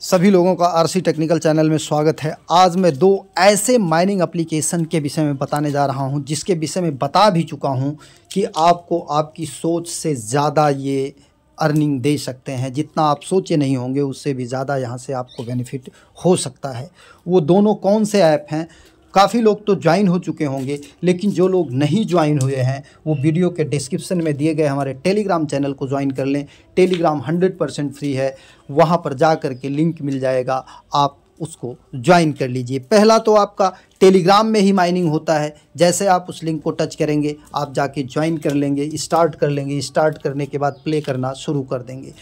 सभी लोगों का आरसी टेक्निकल चैनल में स्वागत है आज मैं दो ऐसे माइनिंग एप्लीकेशन के विषय में बताने जा रहा हूं जिसके विषय में बता भी चुका हूं कि आपको आपकी सोच से ज़्यादा ये अर्निंग दे सकते हैं जितना आप सोचे नहीं होंगे उससे भी ज़्यादा यहाँ से आपको बेनिफिट हो सकता है वो दोनों कौन से ऐप हैं काफ़ी लोग तो ज्वाइन हो चुके होंगे लेकिन जो लोग नहीं ज्वाइन हुए हैं वो वीडियो के डिस्क्रिप्शन में दिए गए हमारे टेलीग्राम चैनल को ज्वाइन कर लें टेलीग्राम हंड्रेड परसेंट फ्री है वहाँ पर जा कर के लिंक मिल जाएगा आप उसको ज्वाइन कर लीजिए पहला तो आपका टेलीग्राम में ही माइनिंग होता है जैसे आप उस लिंक को टच करेंगे आप जाके ज्वाइन कर लेंगे स्टार्ट कर लेंगे स्टार्ट करने के बाद प्ले करना शुरू कर देंगे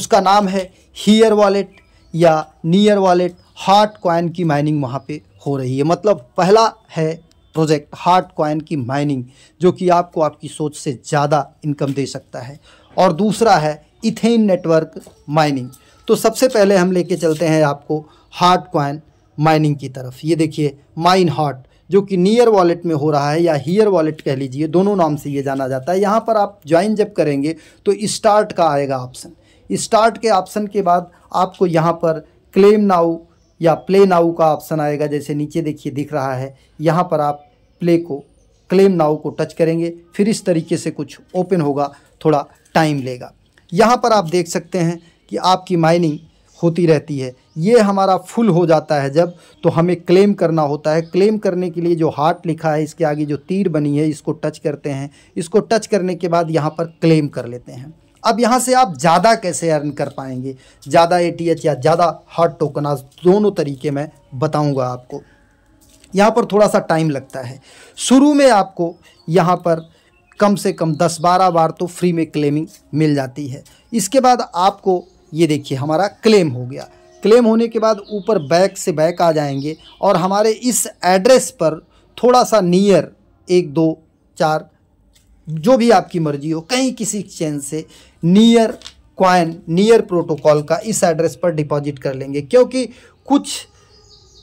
उसका नाम है हीयर वॉलेट या नियर वॉलेट हार्ट कॉइन की माइनिंग वहाँ पे हो रही है मतलब पहला है प्रोजेक्ट हार्ड कॉइन की माइनिंग जो कि आपको आपकी सोच से ज़्यादा इनकम दे सकता है और दूसरा है इथेन नेटवर्क माइनिंग तो सबसे पहले हम लेके चलते हैं आपको हार्ड कॉइन माइनिंग की तरफ ये देखिए माइन हार्ट जो कि नियर वॉलेट में हो रहा है या हीयर वॉलेट कह लीजिए दोनों नाम से ये जाना जाता है यहाँ पर आप ज्वाइन जब करेंगे तो स्टार्ट का आएगा ऑप्शन स्टार्ट के ऑप्शन के बाद आपको यहाँ पर क्लेम नाउ या प्ले नाउ का ऑप्शन आएगा जैसे नीचे देखिए दिख रहा है यहाँ पर आप प्ले को क्लेम नाउ को टच करेंगे फिर इस तरीके से कुछ ओपन होगा थोड़ा टाइम लेगा यहाँ पर आप देख सकते हैं कि आपकी माइनिंग होती रहती है ये हमारा फुल हो जाता है जब तो हमें क्लेम करना होता है क्लेम करने के लिए जो हार्ट लिखा है इसके आगे जो तीर बनी है इसको टच करते हैं इसको टच करने के बाद यहाँ पर क्लेम कर लेते हैं अब यहाँ से आप ज़्यादा कैसे अर्न कर पाएंगे ज़्यादा ए या ज़्यादा हार्ड टोकनाज दोनों तरीके मैं बताऊँगा आपको यहाँ पर थोड़ा सा टाइम लगता है शुरू में आपको यहाँ पर कम से कम दस बारह बार तो फ्री में क्लेमिंग मिल जाती है इसके बाद आपको ये देखिए हमारा क्लेम हो गया क्लेम होने के बाद ऊपर बैक से बैक आ जाएंगे और हमारे इस एड्रेस पर थोड़ा सा नियर एक दो चार जो भी आपकी मर्जी हो कहीं किसी एक्सचेंज से नियर क्वाइन नियर प्रोटोकॉल का इस एड्रेस पर डिपॉजिट कर लेंगे क्योंकि कुछ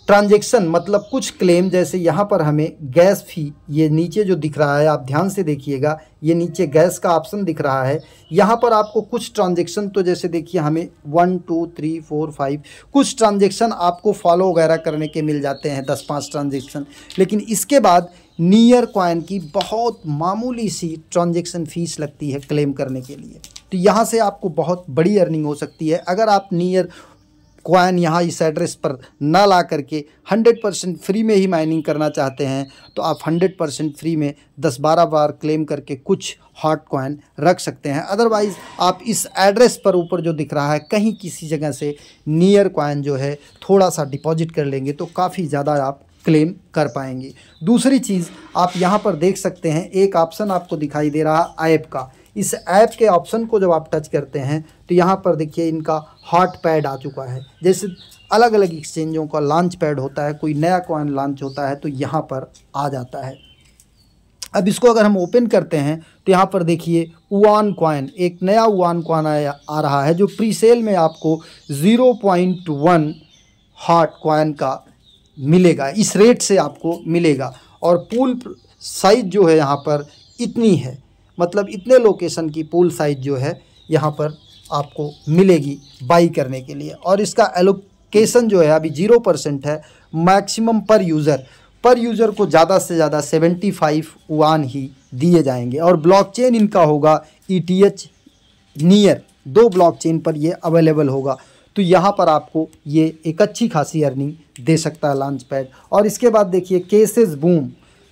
ट्रांजेक्शन मतलब कुछ क्लेम जैसे यहाँ पर हमें गैस फी ये नीचे जो दिख रहा है आप ध्यान से देखिएगा ये नीचे गैस का ऑप्शन दिख रहा है यहाँ पर आपको कुछ ट्रांजेक्शन तो जैसे देखिए हमें one two three four five कुछ ट्रांजेक्शन आपको फॉलो वगैरह करने के मिल जाते हैं दस पाँच ट्रांजेक्शन लेकिन इसके बाद नियर कॉइन की बहुत मामूली सी ट्रांजेक्शन फ़ीस लगती है क्लेम करने के लिए तो यहाँ से आपको बहुत बड़ी अर्निंग हो सकती है अगर आप नियर कॉइन यहाँ इस एड्रेस पर ना ला करके 100 परसेंट फ्री में ही माइनिंग करना चाहते हैं तो आप 100 परसेंट फ्री में 10-12 बार क्लेम करके कुछ हॉट कॉइन रख सकते हैं अदरवाइज़ आप इस एड्रेस पर ऊपर जो दिख रहा है कहीं किसी जगह से नियर कॉइन जो है थोड़ा सा डिपॉजिट कर लेंगे तो काफ़ी ज़्यादा आप क्लेम कर पाएंगे दूसरी चीज़ आप यहाँ पर देख सकते हैं एक ऑप्शन आपको दिखाई दे रहा है ऐप का इस ऐप के ऑप्शन को जब आप टच करते हैं तो यहाँ पर देखिए इनका हॉट पैड आ चुका है जैसे अलग अलग एक्सचेंजों का लॉन्च पैड होता है कोई नया कॉइन लॉन्च होता है तो यहाँ पर आ जाता है अब इसको अगर हम ओपन करते हैं तो यहाँ पर देखिए उआन कॉइन एक नया उआन कॉइन आ रहा है जो प्री सेल में आपको zero point one hot coin का मिलेगा इस रेट से आपको मिलेगा और पूल साइज जो है यहाँ पर इतनी है मतलब इतने लोकेशन की पूल साइज जो है यहाँ पर आपको मिलेगी बाई करने के लिए और इसका एलोकेशन जो है अभी जीरो परसेंट है मैक्सिमम पर यूज़र पर यूज़र को ज़्यादा से ज़्यादा सेवेंटी फाइव वन ही दिए जाएंगे और ब्लॉकचेन इनका होगा ई टी एच नियर दो ब्लॉकचेन पर ये अवेलेबल होगा तो यहाँ पर आपको ये एक अच्छी खासी अर्निंग दे सकता है लॉन्च पैड और इसके बाद देखिए केसेज बूम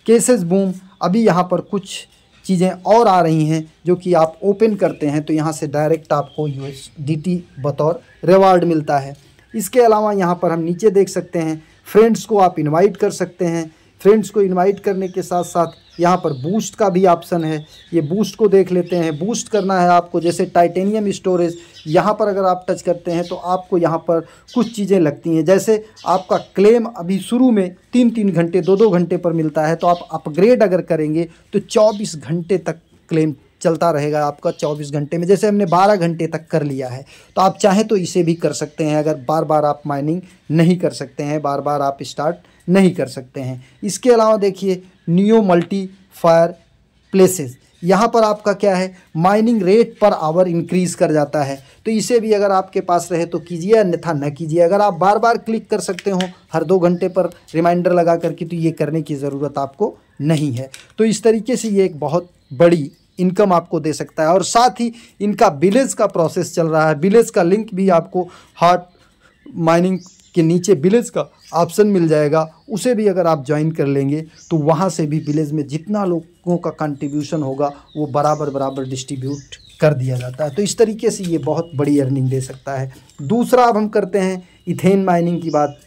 केसेज बूम अभी यहाँ पर कुछ चीज़ें और आ रही हैं जो कि आप ओपन करते हैं तो यहाँ से डायरेक्ट आपको यू एस बतौर रिवार्ड मिलता है इसके अलावा यहाँ पर हम नीचे देख सकते हैं फ्रेंड्स को आप इनवाइट कर सकते हैं फ्रेंड्स को इनवाइट करने के साथ साथ यहाँ पर बूस्ट का भी ऑप्शन है ये बूस्ट को देख लेते हैं बूस्ट करना है आपको जैसे टाइटेनियम स्टोरेज यहाँ पर अगर आप टच करते हैं तो आपको यहाँ पर कुछ चीज़ें लगती हैं जैसे आपका क्लेम अभी शुरू में तीन तीन घंटे दो दो घंटे पर मिलता है तो आप अपग्रेड अगर करेंगे तो चौबीस घंटे तक क्लेम चलता रहेगा आपका 24 घंटे में जैसे हमने 12 घंटे तक कर लिया है तो आप चाहें तो इसे भी कर सकते हैं अगर बार बार आप माइनिंग नहीं कर सकते हैं बार बार आप स्टार्ट नहीं कर सकते हैं इसके अलावा देखिए न्यू मल्टी फायर प्लेसेस यहाँ पर आपका क्या है mining rate per hour increase कर जाता है तो इसे भी अगर आपके पास रहे तो कीजिए अन्यथा न कीजिए अगर आप बार बार क्लिक कर सकते हो हर दो घंटे पर रिमाइंडर लगा करके तो ये करने की ज़रूरत आपको नहीं है तो इस तरीके से ये एक बहुत बड़ी इनकम आपको दे सकता है और साथ ही इनका बिलेज का प्रोसेस चल रहा है बिलेज का लिंक भी आपको हार्ट माइनिंग के नीचे विलेज का ऑप्शन मिल जाएगा उसे भी अगर आप ज्वाइन कर लेंगे तो वहाँ से भी विलेज में जितना लोगों का कंट्रीब्यूशन होगा वो बराबर बराबर डिस्ट्रीब्यूट कर दिया जाता है तो इस तरीके से ये बहुत बड़ी अर्निंग दे सकता है दूसरा अब हम करते हैं इथेन माइनिंग की बात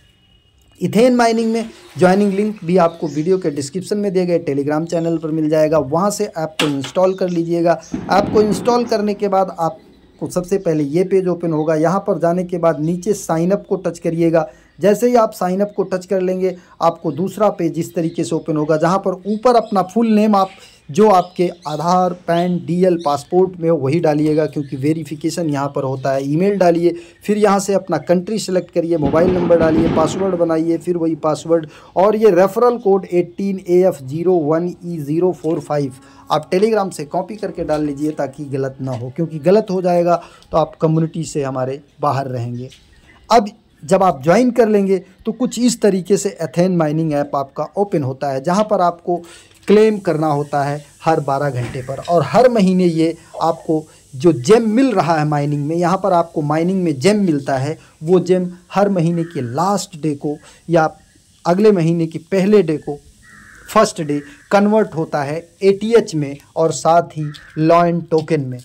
इथेन माइनिंग में ज्वाइनिंग लिंक भी आपको वीडियो के डिस्क्रिप्शन में दिए गए टेलीग्राम चैनल पर मिल जाएगा वहाँ से ऐप को इंस्टॉल कर लीजिएगा ऐप को इंस्टॉल करने के बाद आप तो सबसे पहले ये पेज ओपन होगा यहाँ पर जाने के बाद नीचे साइनअप को टच करिएगा जैसे ही आप साइनअप को टच कर लेंगे आपको दूसरा पेज इस तरीके से ओपन होगा जहाँ पर ऊपर अपना फुल नेम आप जो आपके आधार पैन डीएल पासपोर्ट में हो वही डालिएगा क्योंकि वेरिफिकेशन यहाँ पर होता है ईमेल डालिए फिर यहाँ से अपना कंट्री सेलेक्ट करिए मोबाइल नंबर डालिए पासवर्ड बनाइए फिर वही पासवर्ड और ये referral code eighteen A F zero one E zero four five आप टेलीग्राम से कॉपी करके डाल लीजिए ताकि गलत ना हो क्योंकि गलत हो जाएगा तो आप कम्युनिटी से हमारे बाहर रहेंगे अब जब आप ज्वाइन कर लेंगे तो कुछ इस तरीके से एथेन माइनिंग ऐप आपका ओपन होता है जहाँ पर आपको क्लेम करना होता है हर 12 घंटे पर और हर महीने ये आपको जो जेम मिल रहा है माइनिंग में यहाँ पर आपको माइनिंग में जेम मिलता है वो जेम हर महीने के लास्ट डे को या अगले महीने के पहले डे को फर्स्ट डे कन्वर्ट होता है एटीएच में और साथ ही लॉयन टोकन में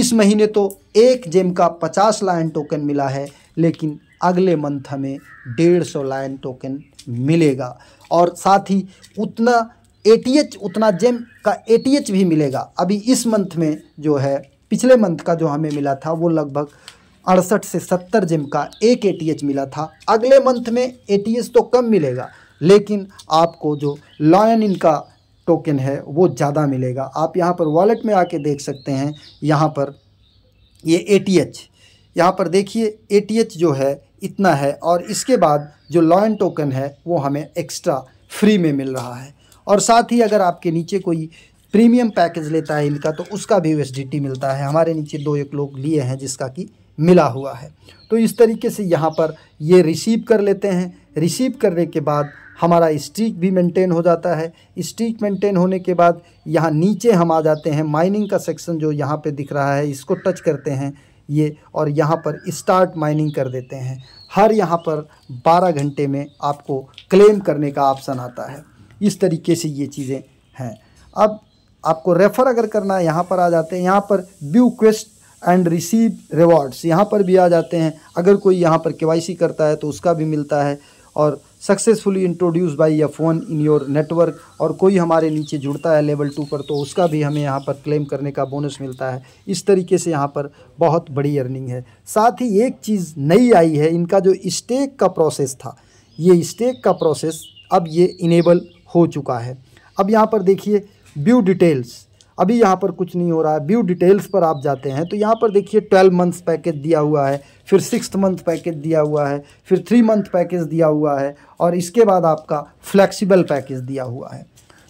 इस महीने तो एक जेम का पचास लायन टोकन मिला है लेकिन अगले मंथ हमें डेढ़ सौ लायन टोकन मिलेगा और साथ ही उतना एटीएच उतना जेम का एटीएच भी मिलेगा अभी इस मंथ में जो है पिछले मंथ का जो हमें मिला था वो लगभग अड़सठ से सत्तर जेम का एक एटीएच मिला था अगले मंथ में एटीएच तो कम मिलेगा लेकिन आपको जो लॉयन इनका टोकन है वो ज़्यादा मिलेगा आप यहाँ पर वॉलेट में आके देख सकते हैं यहाँ पर ये ए टी एच यहाँ पर देखिए ए टी एच जो है इतना है और इसके बाद जो लॉयन टोकन है वो हमें एक्स्ट्रा फ्री में मिल रहा है और साथ ही अगर आपके नीचे कोई प्रीमियम पैकेज लेता है इनका तो उसका भी यूएसडीटी मिलता है हमारे नीचे दो एक लोग लिए हैं जिसका कि मिला हुआ है तो इस तरीके से यहाँ पर ये रिसीव कर लेते हैं रिसीव करने के बाद हमारा स्ट्रीक भी मेंटेन हो जाता है स्ट्रीक मेंटेन होने के बाद यहाँ नीचे हम आ जाते हैं माइनिंग का सेक्शन जो यहाँ पे दिख रहा है इसको टच करते हैं ये और यहाँ पर स्टार्ट माइनिंग कर देते हैं हर यहाँ पर 12 घंटे में आपको क्लेम करने का ऑप्शन आता है इस तरीके से ये चीज़ें हैं अब आपको रेफ़र अगर करना है यहाँ पर आ जाते हैं यहाँ पर view quest and receive rewards यहाँ पर भी आ जाते हैं अगर कोई यहाँ पर के करता है तो उसका भी मिलता है और सक्सेसफुली इंट्रोड्यूस बाई या फ़ोन इन योर नेटवर्क और कोई हमारे नीचे जुड़ता है लेवल टू पर तो उसका भी हमें यहाँ पर क्लेम करने का बोनस मिलता है इस तरीके से यहाँ पर बहुत बड़ी अर्निंग है साथ ही एक चीज़ नई आई है इनका जो स्टेक का प्रोसेस था ये स्टेक का प्रोसेस अब ये इनेबल हो चुका है अब यहाँ पर देखिए व्यू डिटेल्स अभी यहाँ पर कुछ नहीं हो रहा है व्यू डिटेल्स पर आप जाते हैं तो यहाँ पर देखिए ट्वेल्व मंथ्स पैकेज दिया हुआ है फिर सिक्स मंथ पैकेज दिया हुआ है फिर थ्री मंथ पैकेज दिया हुआ है और इसके बाद आपका फ्लैक्सीबल पैकेज दिया हुआ है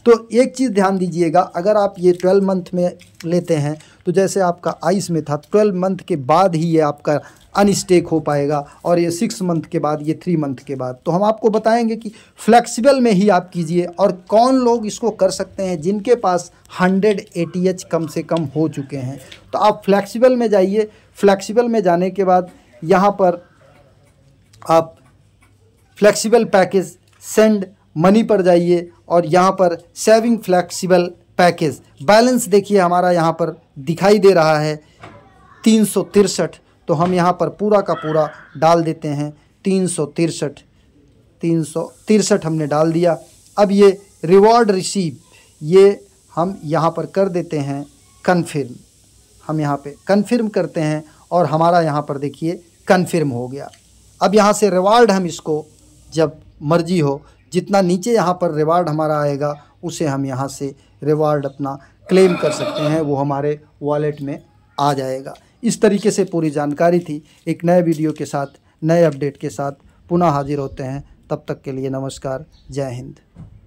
तो एक चीज़ ध्यान दीजिएगा अगर आप ये ट्वेल्व मंथ में लेते हैं तो जैसे आपका आइस में था ट्वेल्व मंथ के बाद ही ये आपका अनस्टेक हो पाएगा और ये सिक्स मंथ के बाद ये थ्री मंथ के बाद तो हम आपको बताएंगे कि फ्लेक्सिबल में ही आप कीजिए और कौन लोग इसको कर सकते हैं जिनके पास हंड्रेड ए कम से कम हो चुके हैं तो आप फ्लेक्सिबल में जाइए फ्लेक्सिबल में जाने के बाद यहाँ पर आप फ्लेक्सिबल पैकेज सेंड मनी पर जाइए और यहाँ पर सेविंग फ्लेक्सिबल पैकेज बैलेंस देखिए हमारा यहाँ पर दिखाई दे रहा है तीन सौ तिरसठ तो हम यहाँ पर पूरा का पूरा डाल देते हैं तीन सौ तिरसठ तीन सौ तिरसठ हमने डाल दिया अब ये रिवॉर्ड रिसीव ये हम यहाँ पर कर देते हैं कन्फर्म हम यहाँ पे कन्फर्म करते हैं और हमारा यहाँ पर देखिए कन्फर्म हो गया अब यहाँ से रिवार्ड हम इसको जब मर्जी हो जितना नीचे यहाँ पर रिवार्ड हमारा आएगा उसे हम यहाँ से रिवार्ड अपना क्लेम कर सकते हैं वो हमारे वॉलेट में आ जाएगा इस तरीके से पूरी जानकारी थी एक नए वीडियो के साथ नए अपडेट के साथ पुनः हाजिर होते हैं तब तक के लिए नमस्कार जय हिंद